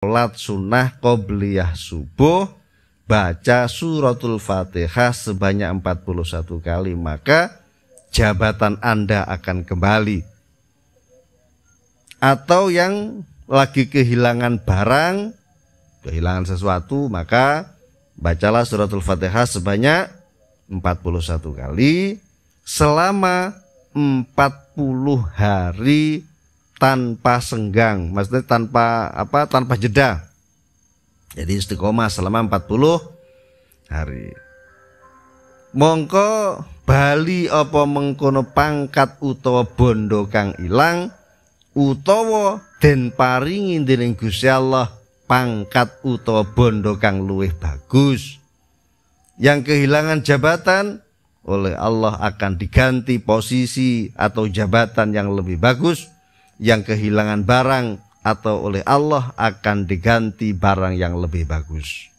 Sholat sunnah qobliyah subuh baca suratul fatihah sebanyak 41 kali maka jabatan anda akan kembali atau yang lagi kehilangan barang kehilangan sesuatu maka bacalah suratul fatihah sebanyak 41 kali selama 40 hari tanpa senggang, maksudnya tanpa apa? tanpa jeda. Jadi istiqomah selama 40 hari. Mongko bali apa mengkono pangkat utawa bondo kang ilang utawa den paringi dening Gusti Allah pangkat utawa bondo kang luwih bagus. Yang kehilangan jabatan oleh Allah akan diganti posisi atau jabatan yang lebih bagus yang kehilangan barang atau oleh Allah akan diganti barang yang lebih bagus.